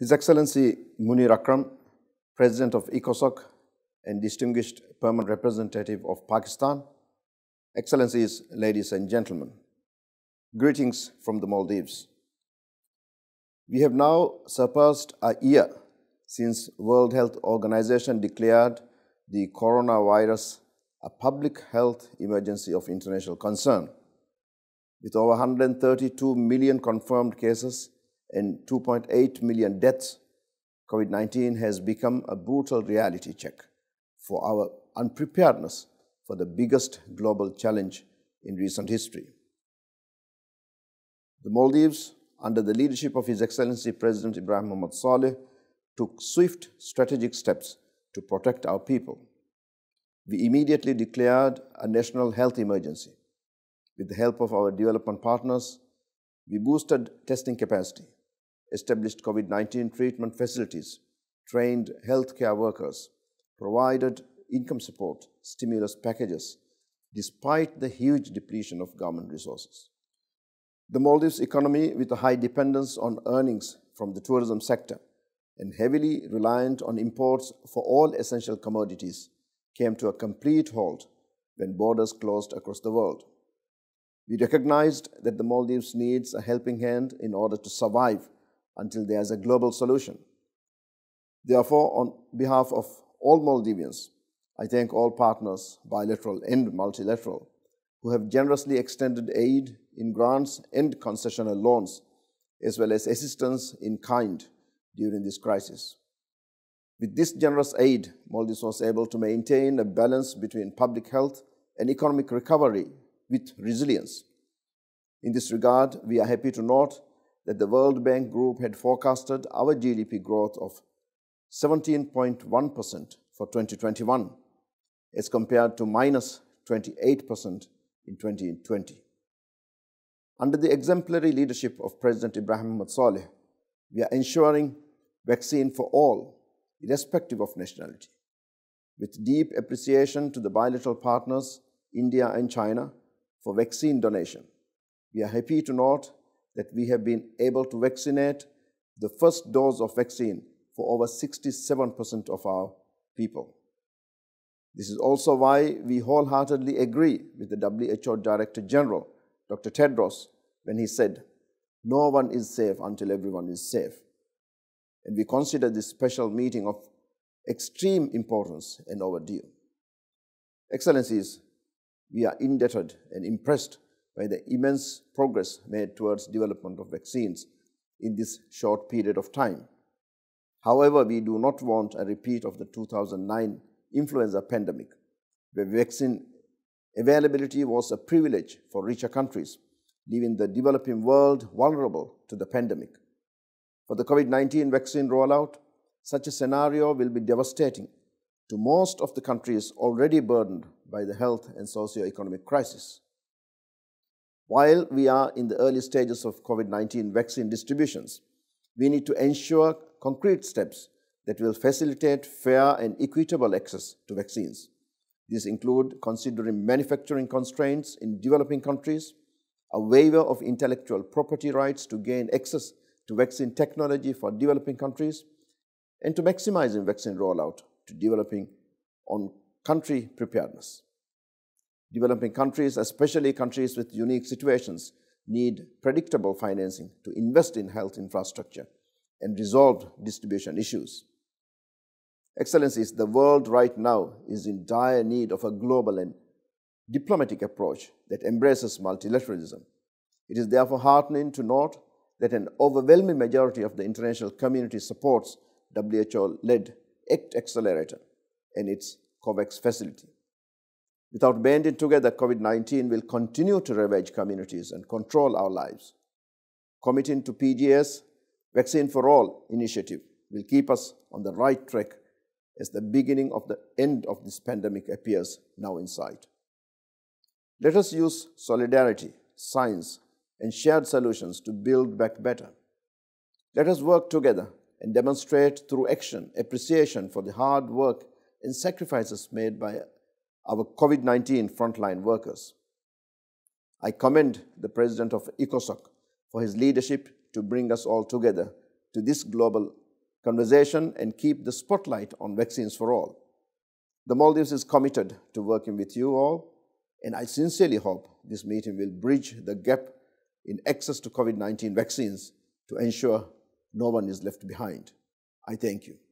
His Excellency Munir Akram, President of ECOSOC and Distinguished Permanent Representative of Pakistan, Excellencies, ladies and gentlemen, greetings from the Maldives. We have now surpassed a year since World Health Organization declared the coronavirus a public health emergency of international concern. With over 132 million confirmed cases and 2.8 million deaths, COVID-19 has become a brutal reality check for our unpreparedness for the biggest global challenge in recent history. The Maldives, under the leadership of His Excellency President Ibrahim Mohamed Saleh, took swift strategic steps to protect our people. We immediately declared a national health emergency. With the help of our development partners, we boosted testing capacity, established COVID 19 treatment facilities, trained healthcare workers, provided income support, stimulus packages, despite the huge depletion of government resources. The Maldives economy, with a high dependence on earnings from the tourism sector and heavily reliant on imports for all essential commodities, came to a complete halt when borders closed across the world. We recognized that the Maldives needs a helping hand in order to survive until there's a global solution. Therefore, on behalf of all Maldivians, I thank all partners, bilateral and multilateral, who have generously extended aid in grants and concessional loans, as well as assistance in kind during this crisis. With this generous aid, Maldives was able to maintain a balance between public health and economic recovery with resilience. In this regard, we are happy to note that the World Bank Group had forecasted our GDP growth of 17.1% for 2021 as compared to minus 28% in 2020. Under the exemplary leadership of President Ibrahim Ahmed we are ensuring vaccine for all, irrespective of nationality. With deep appreciation to the bilateral partners, India and China, for vaccine donation, we are happy to note that we have been able to vaccinate the first dose of vaccine for over 67% of our people. This is also why we wholeheartedly agree with the WHO Director General, Dr. Tedros, when he said, No one is safe until everyone is safe. And we consider this special meeting of extreme importance and overdue. Excellencies, we are indebted and impressed by the immense progress made towards development of vaccines in this short period of time. However, we do not want a repeat of the 2009 influenza pandemic, where vaccine availability was a privilege for richer countries, leaving the developing world vulnerable to the pandemic. For the COVID 19 vaccine rollout, such a scenario will be devastating to most of the countries already burdened by the health and socio-economic crisis. While we are in the early stages of COVID-19 vaccine distributions, we need to ensure concrete steps that will facilitate fair and equitable access to vaccines. These include considering manufacturing constraints in developing countries, a waiver of intellectual property rights to gain access to vaccine technology for developing countries, and to maximizing vaccine rollout to developing on country preparedness. Developing countries, especially countries with unique situations, need predictable financing to invest in health infrastructure and resolve distribution issues. Excellencies, the world right now is in dire need of a global and diplomatic approach that embraces multilateralism. It is therefore heartening to note that an overwhelming majority of the international community supports WHO-led ACT Accelerator and its COVAX facility. Without banding together, COVID 19 will continue to ravage communities and control our lives. Committing to PGS Vaccine for All initiative will keep us on the right track as the beginning of the end of this pandemic appears now in sight. Let us use solidarity, science, and shared solutions to build back better. Let us work together and demonstrate through action appreciation for the hard work and sacrifices made by our COVID 19 frontline workers. I commend the president of ECOSOC for his leadership to bring us all together to this global conversation and keep the spotlight on vaccines for all. The Maldives is committed to working with you all, and I sincerely hope this meeting will bridge the gap in access to COVID 19 vaccines to ensure no one is left behind. I thank you.